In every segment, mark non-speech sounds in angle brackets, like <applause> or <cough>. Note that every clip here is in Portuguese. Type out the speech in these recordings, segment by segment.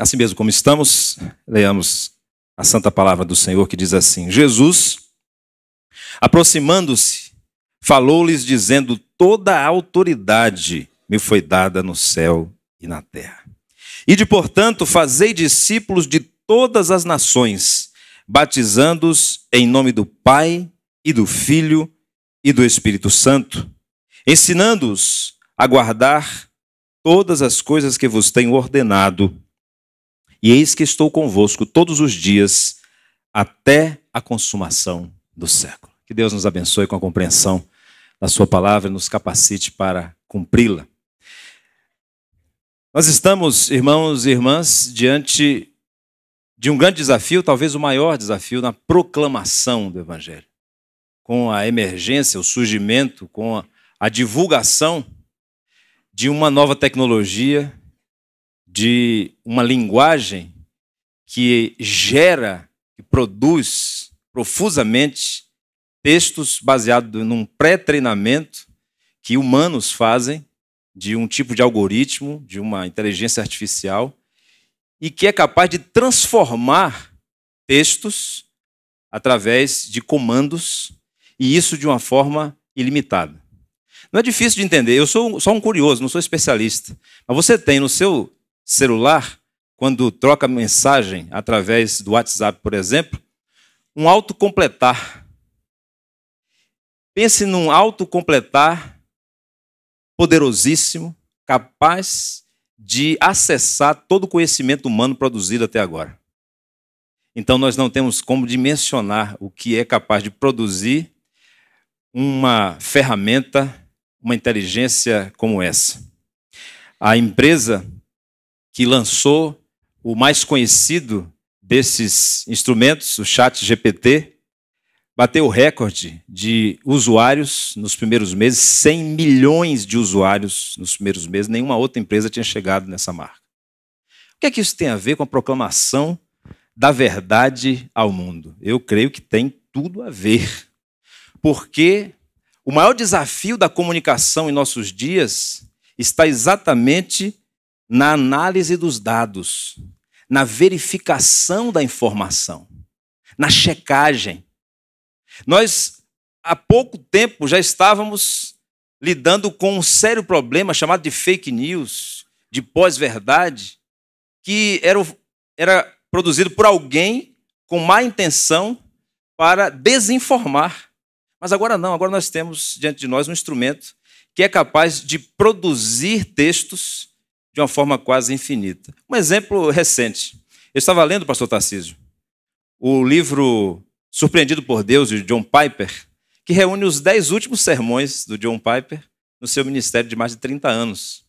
Assim mesmo como estamos, leamos a santa palavra do Senhor que diz assim: Jesus, aproximando-se, falou-lhes dizendo: Toda a autoridade me foi dada no céu e na terra. E de portanto, fazei discípulos de todas as nações, batizando-os em nome do Pai e do Filho e do Espírito Santo, ensinando-os a guardar todas as coisas que vos tenho ordenado e eis que estou convosco todos os dias até a consumação do século. Que Deus nos abençoe com a compreensão da Sua palavra e nos capacite para cumpri-la. Nós estamos, irmãos e irmãs, diante de um grande desafio, talvez o maior desafio, na proclamação do Evangelho. Com a emergência, o surgimento, com a, a divulgação de uma nova tecnologia de uma linguagem que gera, que produz profusamente textos baseados num pré-treinamento que humanos fazem de um tipo de algoritmo, de uma inteligência artificial, e que é capaz de transformar textos através de comandos, e isso de uma forma ilimitada. Não é difícil de entender, eu sou só um curioso, não sou especialista, mas você tem no seu celular, quando troca mensagem através do WhatsApp, por exemplo, um autocompletar. Pense num autocompletar poderosíssimo, capaz de acessar todo o conhecimento humano produzido até agora. Então, nós não temos como dimensionar o que é capaz de produzir uma ferramenta, uma inteligência como essa. A empresa que lançou o mais conhecido desses instrumentos, o Chat GPT, bateu o recorde de usuários nos primeiros meses, 100 milhões de usuários nos primeiros meses, nenhuma outra empresa tinha chegado nessa marca. O que é que isso tem a ver com a proclamação da verdade ao mundo? Eu creio que tem tudo a ver. Porque o maior desafio da comunicação em nossos dias está exatamente na análise dos dados, na verificação da informação, na checagem. Nós, há pouco tempo, já estávamos lidando com um sério problema chamado de fake news, de pós-verdade, que era, era produzido por alguém com má intenção para desinformar. Mas agora não, agora nós temos diante de nós um instrumento que é capaz de produzir textos de uma forma quase infinita. Um exemplo recente. Eu estava lendo, pastor Tarcísio, o livro Surpreendido por Deus, de John Piper, que reúne os dez últimos sermões do John Piper no seu ministério de mais de 30 anos.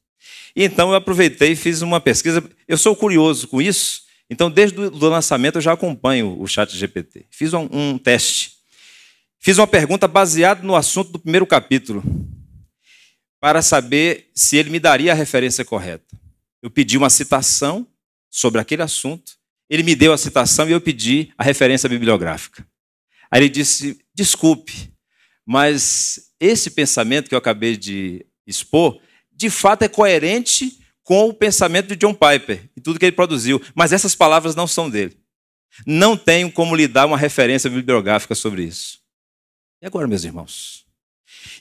E então eu aproveitei e fiz uma pesquisa. Eu sou curioso com isso, então desde o lançamento eu já acompanho o chat GPT. Fiz um, um teste. Fiz uma pergunta baseada no assunto do primeiro capítulo para saber se ele me daria a referência correta. Eu pedi uma citação sobre aquele assunto, ele me deu a citação e eu pedi a referência bibliográfica. Aí ele disse: desculpe, mas esse pensamento que eu acabei de expor, de fato é coerente com o pensamento de John Piper e tudo que ele produziu, mas essas palavras não são dele. Não tenho como lhe dar uma referência bibliográfica sobre isso. E agora, meus irmãos?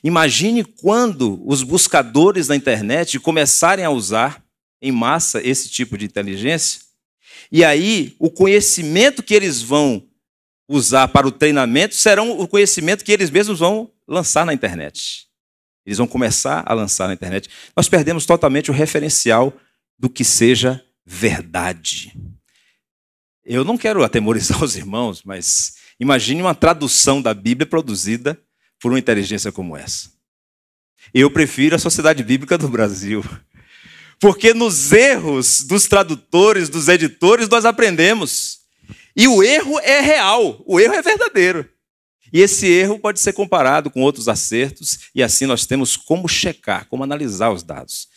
Imagine quando os buscadores da internet começarem a usar em massa esse tipo de inteligência, e aí o conhecimento que eles vão usar para o treinamento serão o conhecimento que eles mesmos vão lançar na internet. Eles vão começar a lançar na internet. Nós perdemos totalmente o referencial do que seja verdade. Eu não quero atemorizar <laughs> os irmãos, mas imagine uma tradução da Bíblia produzida por uma inteligência como essa. Eu prefiro a Sociedade Bíblica do Brasil. Porque nos erros dos tradutores, dos editores, nós aprendemos. E o erro é real, o erro é verdadeiro. E esse erro pode ser comparado com outros acertos, e assim nós temos como checar, como analisar os dados.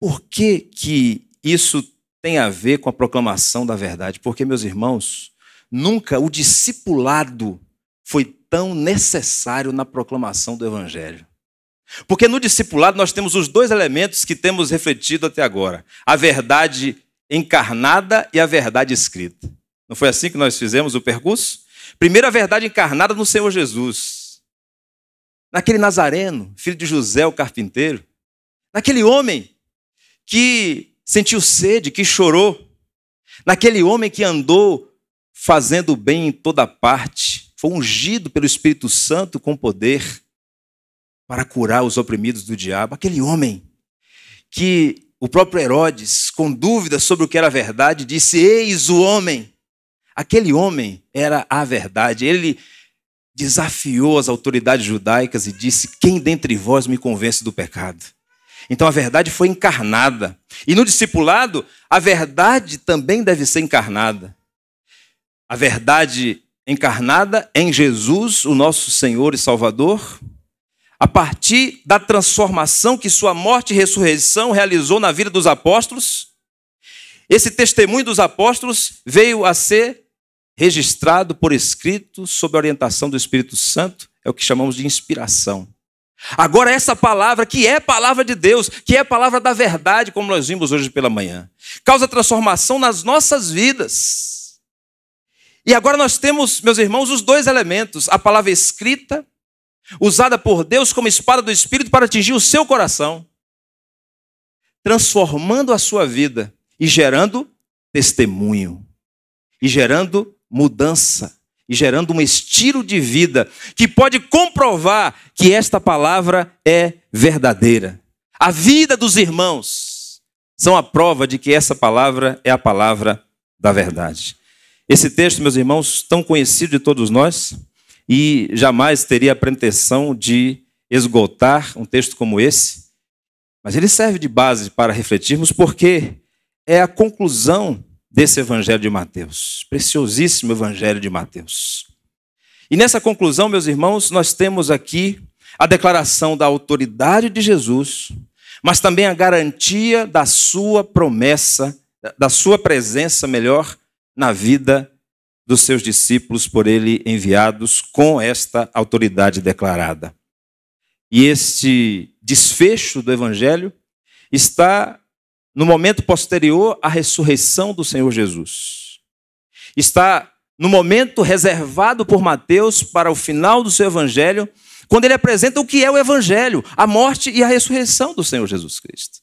Por que, que isso tem a ver com a proclamação da verdade? Porque, meus irmãos, nunca o discipulado foi tão necessário na proclamação do Evangelho. Porque no discipulado nós temos os dois elementos que temos refletido até agora: a verdade encarnada e a verdade escrita. Não foi assim que nós fizemos o percurso? Primeiro, a verdade encarnada no Senhor Jesus. Naquele Nazareno, filho de José, o carpinteiro. Naquele homem que sentiu sede, que chorou. Naquele homem que andou fazendo bem em toda parte foi ungido pelo Espírito Santo com poder para curar os oprimidos do diabo, aquele homem que o próprio Herodes, com dúvidas sobre o que era verdade, disse: Eis o homem. Aquele homem era a verdade. Ele desafiou as autoridades judaicas e disse: Quem dentre vós me convence do pecado? Então a verdade foi encarnada. E no discipulado, a verdade também deve ser encarnada. A verdade encarnada em Jesus, o nosso Senhor e Salvador, a partir da transformação que sua morte e ressurreição realizou na vida dos apóstolos, esse testemunho dos apóstolos veio a ser registrado por escrito sob a orientação do Espírito Santo, é o que chamamos de inspiração. Agora, essa palavra, que é palavra de Deus, que é palavra da verdade, como nós vimos hoje pela manhã, causa transformação nas nossas vidas. E agora nós temos, meus irmãos, os dois elementos: a palavra escrita, usada por Deus como espada do Espírito para atingir o seu coração, transformando a sua vida e gerando testemunho, e gerando mudança, e gerando um estilo de vida que pode comprovar que esta palavra é verdadeira. A vida dos irmãos são a prova de que essa palavra é a palavra da verdade. Esse texto, meus irmãos, tão conhecido de todos nós, e jamais teria a pretensão de esgotar um texto como esse, mas ele serve de base para refletirmos, porque é a conclusão desse Evangelho de Mateus, preciosíssimo Evangelho de Mateus. E nessa conclusão, meus irmãos, nós temos aqui a declaração da autoridade de Jesus, mas também a garantia da sua promessa, da sua presença, melhor, na vida dos seus discípulos por ele enviados com esta autoridade declarada. E este desfecho do evangelho está no momento posterior à ressurreição do Senhor Jesus. Está no momento reservado por Mateus para o final do seu evangelho, quando ele apresenta o que é o evangelho, a morte e a ressurreição do Senhor Jesus Cristo.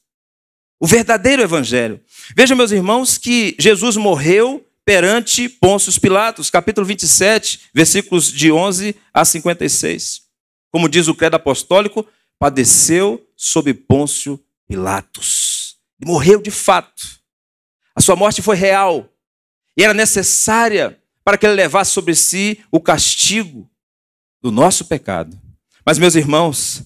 O verdadeiro evangelho. Vejam, meus irmãos, que Jesus morreu perante Pôncio Pilatos, capítulo 27, versículos de 11 a 56. Como diz o credo apostólico, padeceu sob Pôncio Pilatos. Morreu de fato. A sua morte foi real e era necessária para que ele levasse sobre si o castigo do nosso pecado. Mas, meus irmãos,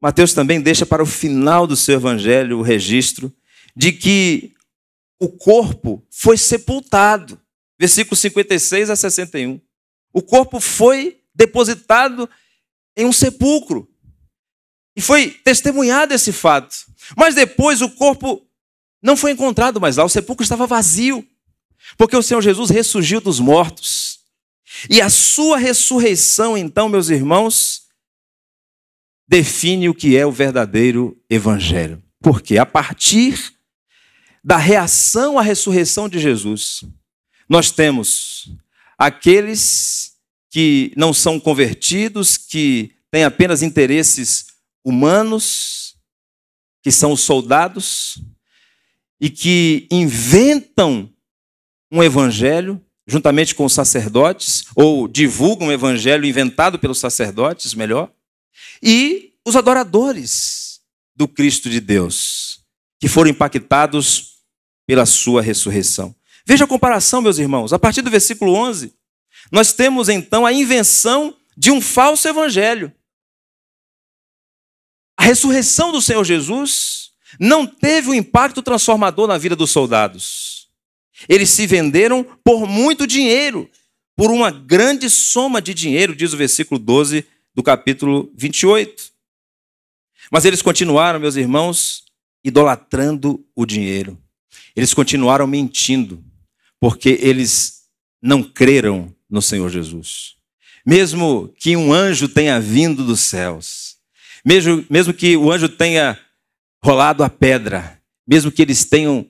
Mateus também deixa para o final do seu evangelho o registro de que o corpo foi sepultado. Versículo 56 a 61. O corpo foi depositado em um sepulcro. E foi testemunhado esse fato. Mas depois o corpo não foi encontrado mais lá, o sepulcro estava vazio. Porque o Senhor Jesus ressurgiu dos mortos. E a sua ressurreição, então, meus irmãos, define o que é o verdadeiro evangelho. Porque a partir da reação à ressurreição de Jesus, nós temos aqueles que não são convertidos, que têm apenas interesses humanos, que são os soldados, e que inventam um evangelho juntamente com os sacerdotes, ou divulgam um evangelho inventado pelos sacerdotes, melhor, e os adoradores do Cristo de Deus, que foram impactados pela sua ressurreição. Veja a comparação, meus irmãos. A partir do versículo 11, nós temos então a invenção de um falso evangelho. A ressurreição do Senhor Jesus não teve um impacto transformador na vida dos soldados. Eles se venderam por muito dinheiro, por uma grande soma de dinheiro, diz o versículo 12 do capítulo 28. Mas eles continuaram, meus irmãos, idolatrando o dinheiro. Eles continuaram mentindo, porque eles não creram no Senhor Jesus. Mesmo que um anjo tenha vindo dos céus, mesmo, mesmo que o anjo tenha rolado a pedra, mesmo que eles tenham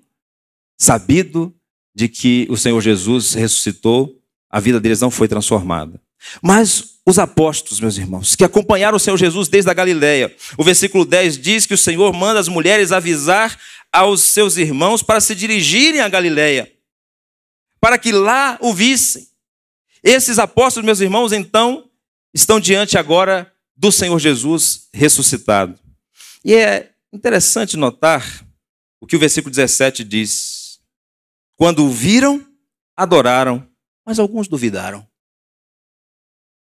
sabido de que o Senhor Jesus ressuscitou, a vida deles não foi transformada. Mas os apóstolos, meus irmãos, que acompanharam o Senhor Jesus desde a Galiléia, o versículo 10 diz que o Senhor manda as mulheres avisar aos seus irmãos para se dirigirem a Galiléia, para que lá o vissem. Esses apóstolos, meus irmãos, então, estão diante agora do Senhor Jesus ressuscitado. E é interessante notar o que o versículo 17 diz. Quando o viram, adoraram, mas alguns duvidaram.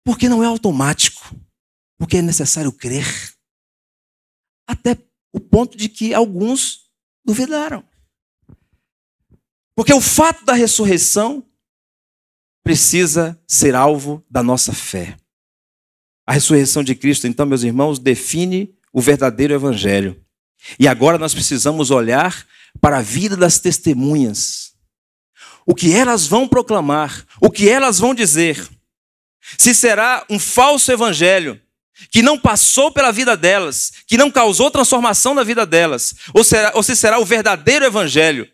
Porque não é automático, porque é necessário crer. Até o ponto de que alguns duvidaram. Porque o fato da ressurreição precisa ser alvo da nossa fé. A ressurreição de Cristo, então, meus irmãos, define o verdadeiro evangelho. E agora nós precisamos olhar para a vida das testemunhas. O que elas vão proclamar, o que elas vão dizer. Se será um falso evangelho, que não passou pela vida delas, que não causou transformação na vida delas, ou, será, ou se será o verdadeiro evangelho,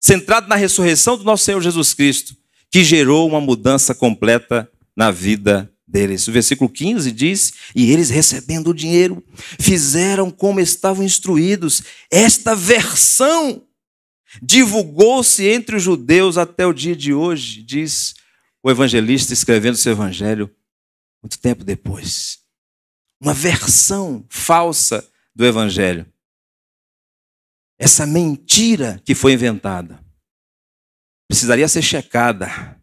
centrado na ressurreição do nosso Senhor Jesus Cristo, que gerou uma mudança completa na vida deles. O versículo 15 diz: E eles recebendo o dinheiro, fizeram como estavam instruídos. Esta versão divulgou-se entre os judeus até o dia de hoje, diz o evangelista escrevendo seu evangelho muito tempo depois uma versão falsa do Evangelho. Essa mentira que foi inventada precisaria ser checada.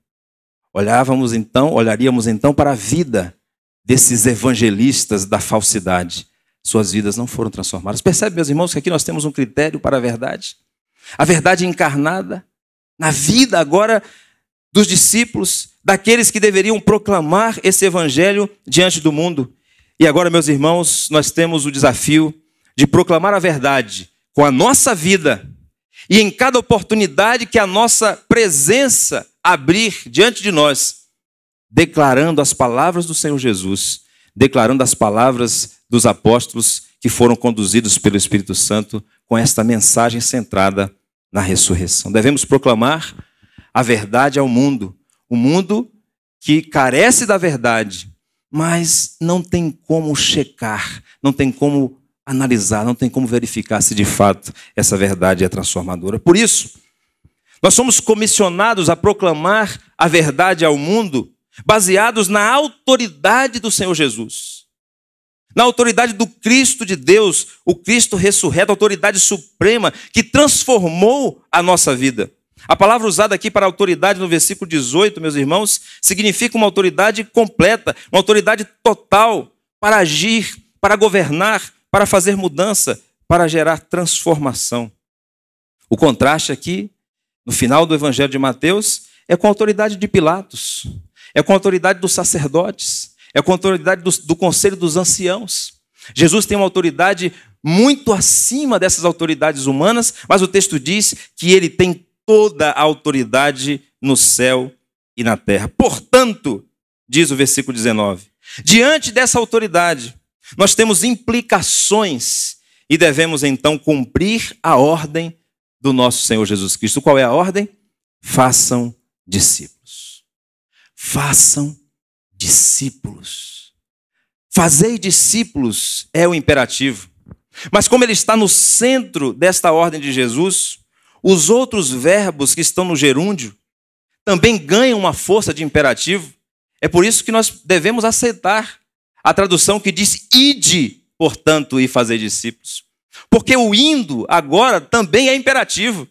Olhávamos então, olharíamos então para a vida desses evangelistas da falsidade. Suas vidas não foram transformadas. Percebe, meus irmãos, que aqui nós temos um critério para a verdade? A verdade encarnada na vida agora dos discípulos, daqueles que deveriam proclamar esse evangelho diante do mundo. E agora, meus irmãos, nós temos o desafio de proclamar a verdade com a nossa vida e em cada oportunidade que a nossa presença abrir diante de nós, declarando as palavras do Senhor Jesus, declarando as palavras dos apóstolos que foram conduzidos pelo Espírito Santo com esta mensagem centrada na ressurreição. Devemos proclamar a verdade ao mundo, o um mundo que carece da verdade, mas não tem como checar, não tem como analisar, não tem como verificar se de fato essa verdade é transformadora. Por isso, nós somos comissionados a proclamar a verdade ao mundo, baseados na autoridade do Senhor Jesus. Na autoridade do Cristo de Deus, o Cristo ressurreto, a autoridade suprema que transformou a nossa vida. A palavra usada aqui para autoridade no versículo 18, meus irmãos, significa uma autoridade completa, uma autoridade total para agir, para governar, para fazer mudança, para gerar transformação. O contraste aqui, no final do Evangelho de Mateus, é com a autoridade de Pilatos, é com a autoridade dos sacerdotes, é com a autoridade do, do conselho dos anciãos. Jesus tem uma autoridade muito acima dessas autoridades humanas, mas o texto diz que ele tem toda a autoridade no céu e na terra. Portanto, diz o versículo 19, diante dessa autoridade, nós temos implicações e devemos então cumprir a ordem do nosso Senhor Jesus Cristo. Qual é a ordem? Façam discípulos. Façam discípulos. Fazei discípulos é o imperativo. Mas como ele está no centro desta ordem de Jesus, os outros verbos que estão no gerúndio também ganham uma força de imperativo. É por isso que nós devemos aceitar a tradução que diz ide, portanto, e fazer discípulos. Porque o indo agora também é imperativo.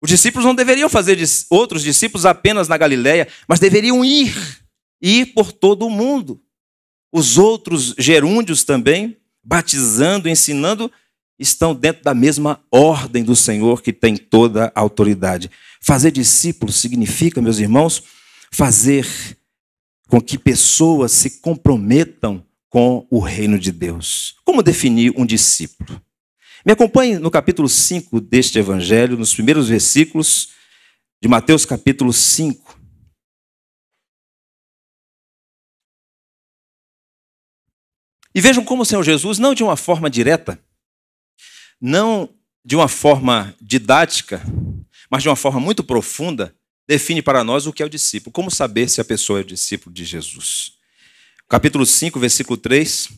Os discípulos não deveriam fazer outros discípulos apenas na Galileia, mas deveriam ir, ir por todo o mundo. Os outros gerúndios também, batizando, ensinando, estão dentro da mesma ordem do Senhor que tem toda a autoridade. Fazer discípulos significa, meus irmãos, fazer com que pessoas se comprometam com o reino de Deus. Como definir um discípulo? Me acompanhe no capítulo 5 deste evangelho, nos primeiros versículos de Mateus capítulo 5. E vejam como o Senhor Jesus, não de uma forma direta, não de uma forma didática, mas de uma forma muito profunda, define para nós o que é o discípulo. Como saber se a pessoa é discípulo de Jesus? Capítulo 5, versículo 3,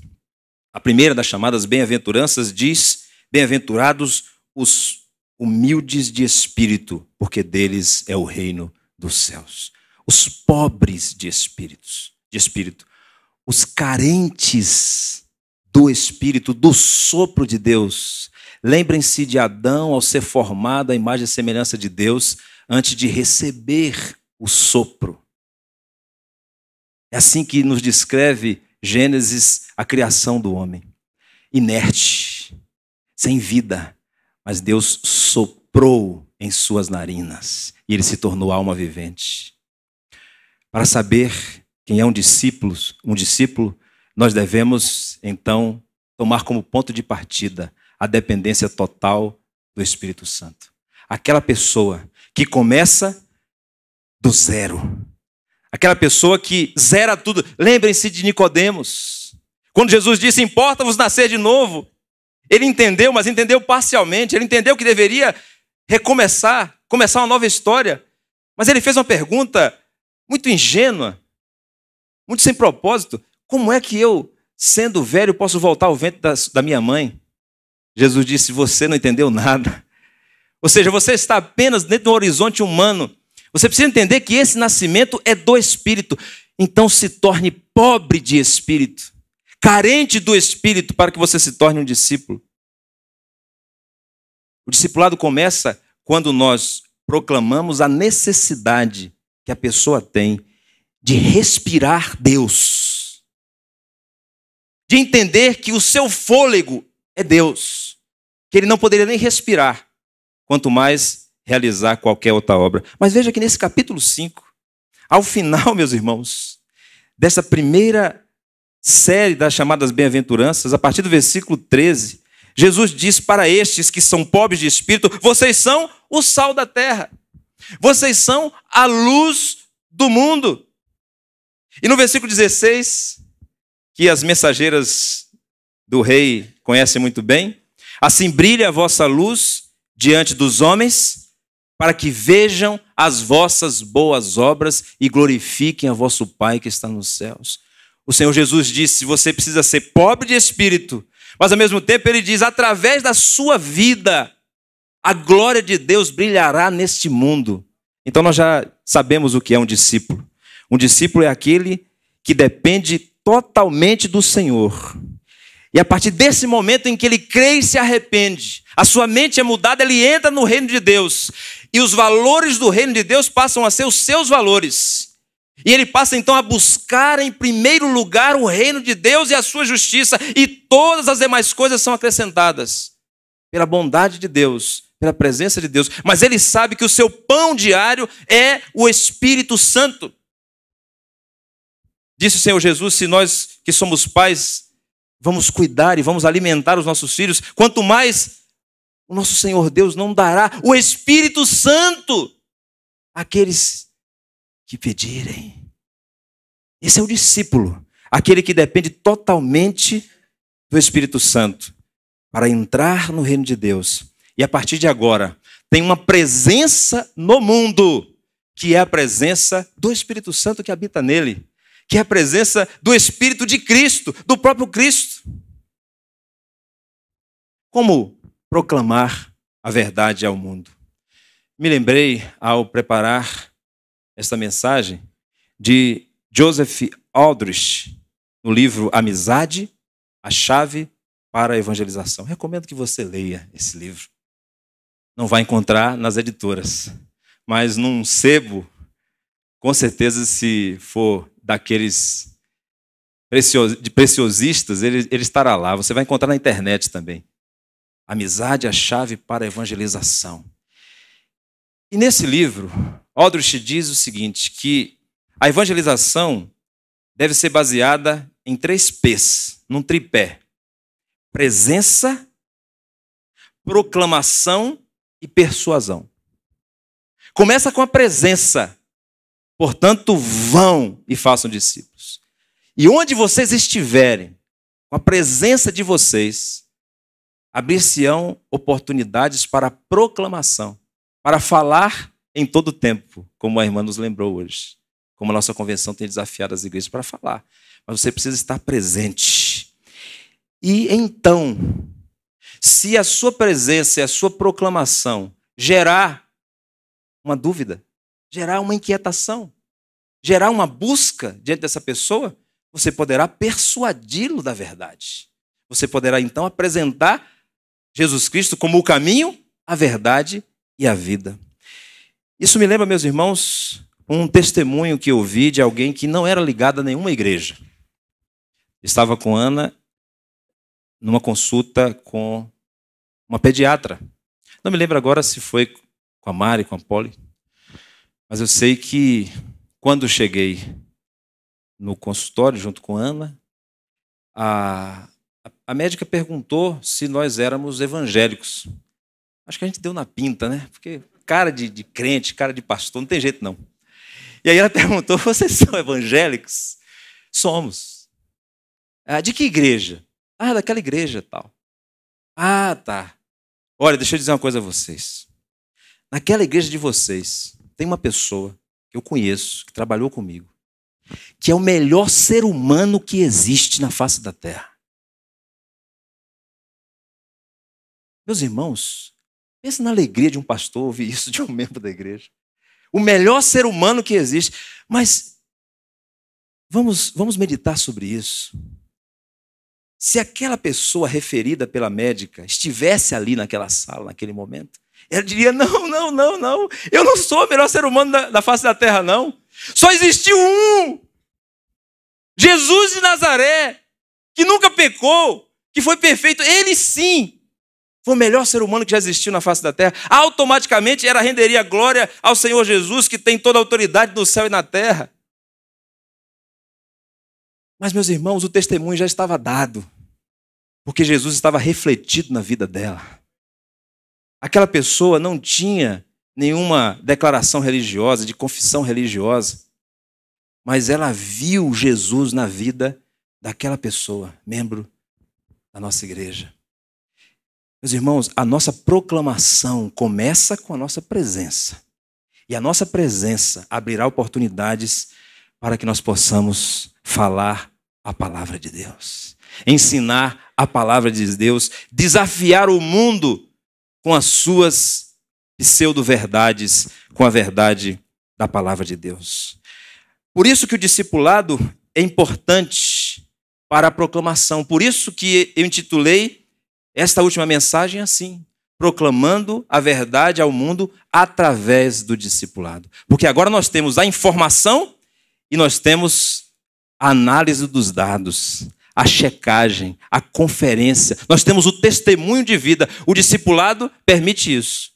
a primeira das chamadas bem-aventuranças diz: Bem-aventurados os humildes de espírito, porque deles é o reino dos céus. Os pobres de espíritos, de espírito, os carentes do espírito, do sopro de Deus, Lembrem-se de Adão ao ser formado à imagem e semelhança de Deus antes de receber o sopro. É assim que nos descreve Gênesis, a criação do homem. Inerte, sem vida, mas Deus soprou em suas narinas e ele se tornou alma vivente. Para saber quem é um discípulo, um discípulo, nós devemos então tomar como ponto de partida a dependência total do Espírito Santo. Aquela pessoa que começa do zero. Aquela pessoa que zera tudo. Lembrem-se de Nicodemos. Quando Jesus disse: "Importa-vos nascer de novo". Ele entendeu, mas entendeu parcialmente. Ele entendeu que deveria recomeçar, começar uma nova história. Mas ele fez uma pergunta muito ingênua, muito sem propósito. Como é que eu, sendo velho, posso voltar ao ventre da, da minha mãe? Jesus disse: Você não entendeu nada. Ou seja, você está apenas dentro do horizonte humano. Você precisa entender que esse nascimento é do espírito. Então se torne pobre de espírito, carente do espírito, para que você se torne um discípulo. O discipulado começa quando nós proclamamos a necessidade que a pessoa tem de respirar Deus, de entender que o seu fôlego é Deus, que ele não poderia nem respirar, quanto mais realizar qualquer outra obra. Mas veja que nesse capítulo 5, ao final, <laughs> meus irmãos, dessa primeira série das chamadas bem-aventuranças, a partir do versículo 13, Jesus diz para estes que são pobres de espírito: vocês são o sal da terra, vocês são a luz do mundo. E no versículo 16, que as mensageiras do rei conhece muito bem. Assim brilha a vossa luz diante dos homens, para que vejam as vossas boas obras e glorifiquem a vosso Pai que está nos céus. O Senhor Jesus disse: você precisa ser pobre de espírito, mas ao mesmo tempo ele diz: através da sua vida, a glória de Deus brilhará neste mundo. Então nós já sabemos o que é um discípulo. Um discípulo é aquele que depende totalmente do Senhor e a partir desse momento em que ele crê e se arrepende, a sua mente é mudada, ele entra no reino de Deus. E os valores do reino de Deus passam a ser os seus valores. E ele passa então a buscar em primeiro lugar o reino de Deus e a sua justiça, e todas as demais coisas são acrescentadas pela bondade de Deus, pela presença de Deus. Mas ele sabe que o seu pão diário é o Espírito Santo. Disse o Senhor Jesus: se nós que somos pais vamos cuidar e vamos alimentar os nossos filhos, quanto mais o nosso Senhor Deus não dará o Espírito Santo àqueles que pedirem. Esse é o discípulo, aquele que depende totalmente do Espírito Santo para entrar no reino de Deus. E a partir de agora, tem uma presença no mundo, que é a presença do Espírito Santo que habita nele, que é a presença do Espírito de Cristo, do próprio Cristo. Como proclamar a verdade ao mundo? Me lembrei, ao preparar esta mensagem, de Joseph Aldrich, no livro Amizade, a chave para a evangelização. Recomendo que você leia esse livro. Não vai encontrar nas editoras, mas num sebo, com certeza, se for daqueles preciosistas, ele, ele estará lá. Você vai encontrar na internet também. Amizade é a chave para a evangelização. E nesse livro, Aldrich diz o seguinte, que a evangelização deve ser baseada em três P's, num tripé. Presença, proclamação e persuasão. Começa com a presença. Portanto, vão e façam discípulos. E onde vocês estiverem, com a presença de vocês, abrir-se-ão oportunidades para proclamação, para falar em todo tempo, como a irmã nos lembrou hoje, como a nossa convenção tem desafiado as igrejas para falar. Mas você precisa estar presente. E então, se a sua presença e a sua proclamação gerar uma dúvida, gerar uma inquietação, gerar uma busca diante dessa pessoa, você poderá persuadi-lo da verdade. Você poderá então apresentar Jesus Cristo como o caminho, a verdade e a vida. Isso me lembra, meus irmãos, um testemunho que eu vi de alguém que não era ligado a nenhuma igreja. Estava com Ana numa consulta com uma pediatra. Não me lembro agora se foi com a Mari, com a Polly, mas eu sei que quando cheguei no consultório junto com Ana, a, a médica perguntou se nós éramos evangélicos. Acho que a gente deu na pinta, né? Porque cara de, de crente, cara de pastor, não tem jeito não. E aí ela <laughs> perguntou: vocês são evangélicos? Somos. Ah, de que igreja? Ah, daquela igreja tal. Ah, tá. Olha, deixa eu dizer uma coisa a vocês. Naquela igreja de vocês, tem uma pessoa que eu conheço, que trabalhou comigo, que é o melhor ser humano que existe na face da terra. Meus irmãos, pensa na alegria de um pastor ouvir isso de um <laughs> membro da igreja. O melhor ser humano que existe. Mas vamos, vamos meditar sobre isso. Se aquela pessoa referida pela médica estivesse ali naquela sala, naquele momento, ela diria: não, não, não, não, eu não sou o melhor ser humano da, da face da terra, não. Só existiu um Jesus de Nazaré, que nunca pecou, que foi perfeito, ele sim foi o melhor ser humano que já existiu na face da terra. Automaticamente ela renderia glória ao Senhor Jesus, que tem toda a autoridade no céu e na terra. Mas, meus irmãos, o testemunho já estava dado, porque Jesus estava refletido na vida dela. Aquela pessoa não tinha nenhuma declaração religiosa, de confissão religiosa, mas ela viu Jesus na vida daquela pessoa, membro da nossa igreja. Meus irmãos, a nossa proclamação começa com a nossa presença. E a nossa presença abrirá oportunidades para que nós possamos falar a palavra de Deus, ensinar a palavra de Deus, desafiar o mundo com as suas pseudo-verdades, com a verdade da palavra de Deus. Por isso que o discipulado é importante para a proclamação. Por isso que eu intitulei esta última mensagem é assim, proclamando a verdade ao mundo através do discipulado. Porque agora nós temos a informação e nós temos a análise dos dados, a checagem, a conferência. Nós temos o testemunho de vida. O discipulado permite isso.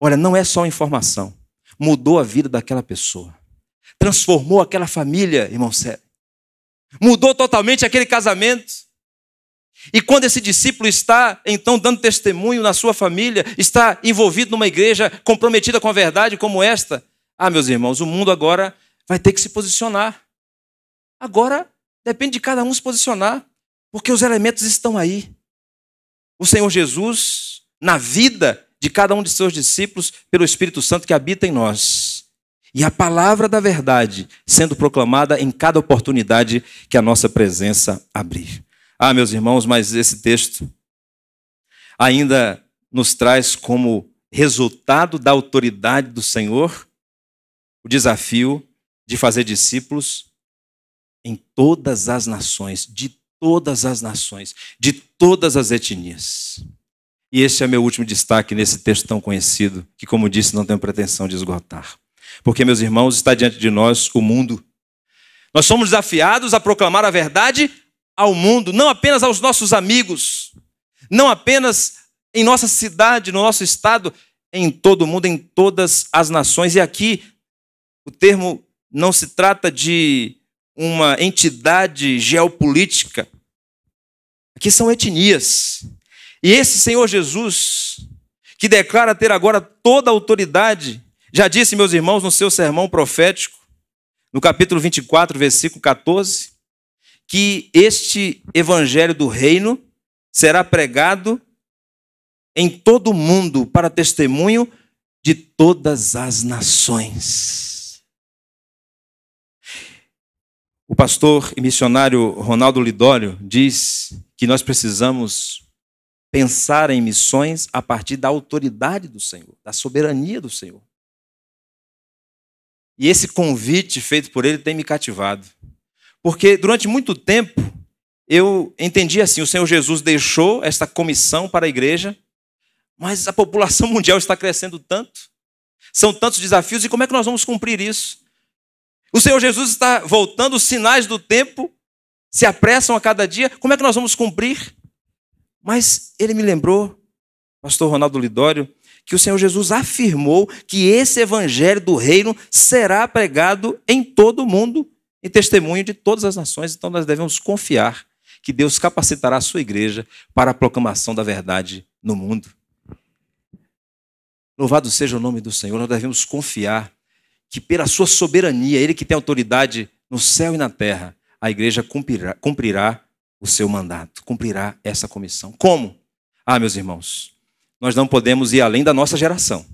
Olha, não é só informação. Mudou a vida daquela pessoa. Transformou aquela família, irmão Sérgio. Mudou totalmente aquele casamento. E quando esse discípulo está então dando testemunho na sua família, está envolvido numa igreja comprometida com a verdade como esta, ah, meus irmãos, o mundo agora vai ter que se posicionar. Agora depende de cada um se posicionar, porque os elementos estão aí. O Senhor Jesus, na vida de cada um de seus discípulos, pelo Espírito Santo que habita em nós. E a palavra da verdade sendo proclamada em cada oportunidade que a nossa presença abrir. Ah, meus irmãos, mas esse texto ainda nos traz como resultado da autoridade do Senhor o desafio de fazer discípulos em todas as nações, de todas as nações, de todas as etnias. E esse é meu último destaque nesse texto tão conhecido, que, como disse, não tenho pretensão de esgotar. Porque, meus irmãos, está diante de nós o mundo. Nós somos desafiados a proclamar a verdade ao mundo, não apenas aos nossos amigos, não apenas em nossa cidade, no nosso estado, em todo o mundo, em todas as nações. E aqui o termo não se trata de uma entidade geopolítica. Aqui são etnias. E esse Senhor Jesus, que declara ter agora toda a autoridade, já disse, meus irmãos, no seu sermão profético, no capítulo 24, versículo 14, que este evangelho do reino será pregado em todo o mundo para testemunho de todas as nações. O pastor e missionário Ronaldo Lidório diz que nós precisamos pensar em missões a partir da autoridade do Senhor, da soberania do Senhor. E esse convite feito por ele tem me cativado. Porque durante muito tempo eu entendi assim: o Senhor Jesus deixou esta comissão para a igreja, mas a população <laughs> mundial está crescendo tanto, são tantos desafios, e como é que nós vamos cumprir isso? O Senhor Jesus está voltando, os sinais do tempo se apressam a cada dia, como é que nós vamos cumprir? Mas ele me lembrou, pastor Ronaldo Lidório, que o Senhor Jesus afirmou que esse evangelho do reino será pregado em todo o mundo em testemunho de todas as nações, então nós devemos confiar que Deus capacitará a sua igreja para a proclamação da verdade no mundo. Louvado seja o nome do Senhor, nós devemos confiar que, pela sua soberania, Ele que tem autoridade no céu e na terra, a igreja cumprirá, cumprirá o seu mandato, cumprirá essa comissão. Como? Ah, meus irmãos, nós não podemos ir além da nossa geração.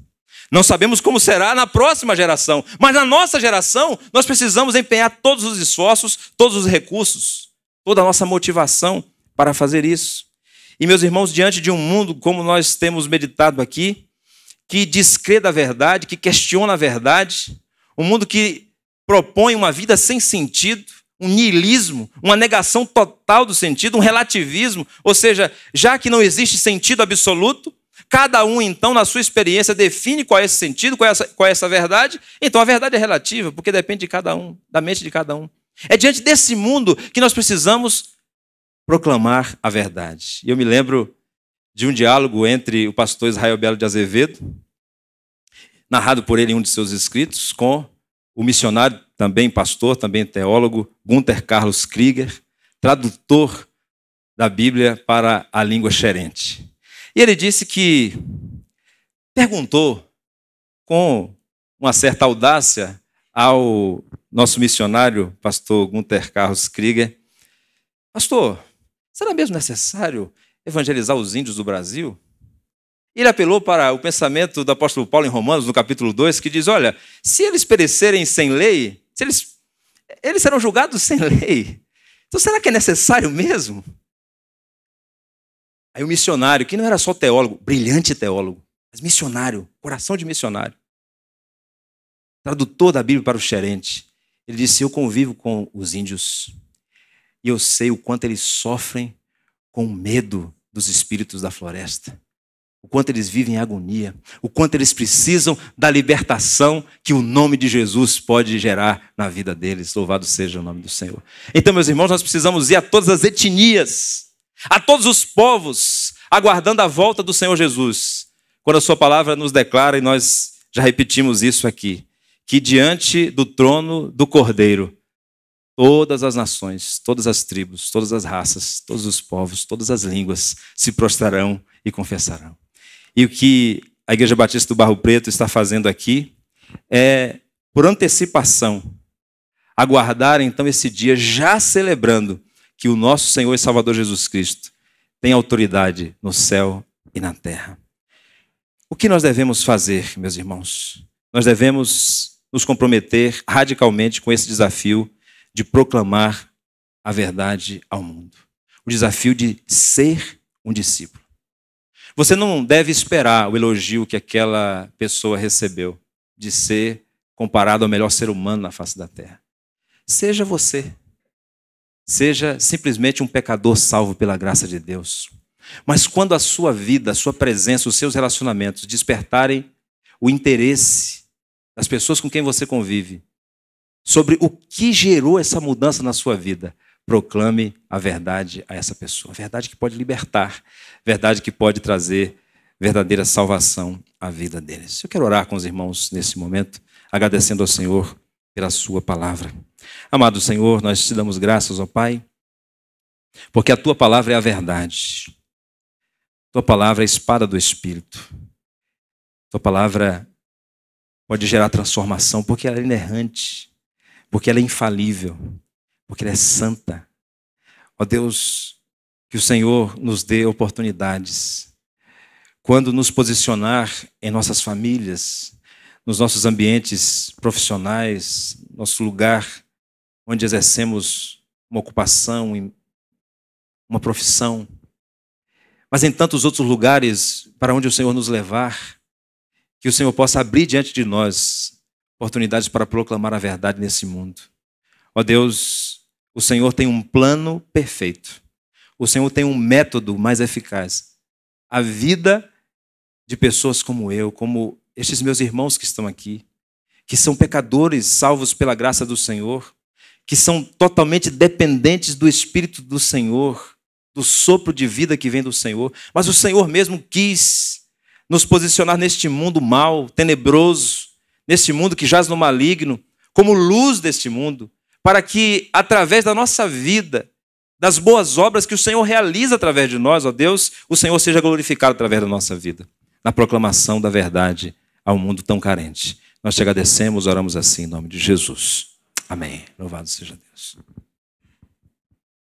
Não sabemos como será na próxima geração, mas na nossa geração nós precisamos empenhar todos os esforços, todos os recursos, toda a nossa motivação para fazer isso. E meus irmãos, diante de um mundo como nós temos meditado aqui, que descreda a verdade, que questiona a verdade, um mundo que propõe uma vida sem sentido, um niilismo, uma negação total do sentido, um relativismo, ou seja, já que não existe sentido absoluto, Cada um, então, na sua experiência, define qual é esse sentido, qual é essa, qual é essa verdade. Então, a verdade é relativa, porque depende de cada um, da mente de cada um. É diante desse mundo que nós precisamos proclamar a verdade. E eu me lembro de um diálogo entre o pastor Israel Belo de Azevedo, narrado por ele em um de seus escritos, com o missionário, também pastor, também teólogo, Gunther Carlos Krieger, tradutor da Bíblia para a língua xerente. E ele disse que perguntou com uma certa audácia ao nosso missionário, pastor Gunter Carlos Krieger: Pastor, será mesmo necessário evangelizar os índios do Brasil? Ele apelou para o pensamento do apóstolo Paulo em Romanos, no capítulo 2, que diz: Olha, se eles perecerem sem lei, se eles, eles serão julgados sem lei. Então será que é necessário mesmo? Aí o um missionário, que não era só teólogo, brilhante teólogo, mas missionário, coração de missionário, tradutor da Bíblia para o xerente, ele disse: Eu convivo com os índios e eu sei o quanto eles sofrem com o medo dos espíritos da floresta, o quanto eles vivem em agonia, o quanto eles precisam da libertação que o nome de Jesus pode gerar na vida deles. Louvado seja o nome do Senhor. Então, meus irmãos, nós precisamos ir a todas as etnias a todos os povos, aguardando a volta do Senhor Jesus. Quando a Sua palavra nos declara, e nós já repetimos isso aqui, que diante do trono do Cordeiro, todas as nações, todas as tribos, todas as raças, todos os povos, todas as línguas se prostrarão e confessarão. E o que a Igreja Batista do Barro Preto está fazendo aqui é, por antecipação, aguardar então esse dia, já celebrando que o nosso Senhor e Salvador Jesus Cristo tem autoridade no céu e na terra. O que nós devemos fazer, meus irmãos? Nós devemos nos comprometer radicalmente com esse desafio de proclamar a verdade ao mundo. O desafio de ser um discípulo. Você não deve esperar o elogio que aquela pessoa recebeu de ser comparado ao melhor ser humano na face da terra. Seja você seja simplesmente um pecador salvo pela graça de Deus. Mas quando a sua vida, a sua presença, os seus relacionamentos despertarem o interesse das pessoas com quem você convive sobre o que gerou essa mudança na sua vida, proclame a verdade a essa pessoa. A verdade que pode libertar, verdade que pode trazer verdadeira salvação à vida deles. Eu quero orar com os irmãos nesse momento, agradecendo ao Senhor pela sua palavra. Amado Senhor, nós te damos graças, ó Pai, porque a tua palavra é a verdade. Tua palavra é a espada do espírito. Tua palavra pode gerar transformação porque ela é inerrante, porque ela é infalível, porque ela é santa. Ó Deus, que o Senhor nos dê oportunidades. Quando nos posicionar em nossas famílias, nos nossos ambientes profissionais, nosso lugar onde exercemos uma ocupação, uma profissão, mas em tantos outros lugares para onde o Senhor nos levar, que o Senhor possa abrir diante de nós oportunidades para proclamar a verdade nesse mundo. Ó Deus, o Senhor tem um plano perfeito. O Senhor tem um método mais eficaz. A vida de pessoas como eu, como estes meus irmãos que estão aqui, que são pecadores salvos pela graça do Senhor, que são totalmente dependentes do Espírito do Senhor, do sopro de vida que vem do Senhor. Mas o Senhor mesmo quis nos posicionar neste mundo mal, tenebroso, neste mundo que jaz no maligno, como luz deste mundo, para que através da nossa vida, das boas obras que o Senhor realiza através de nós, ó Deus, o Senhor seja glorificado através da nossa vida, na proclamação da verdade ao mundo tão carente. Nós te agradecemos, oramos assim em nome de Jesus. Amém. Louvado seja Deus.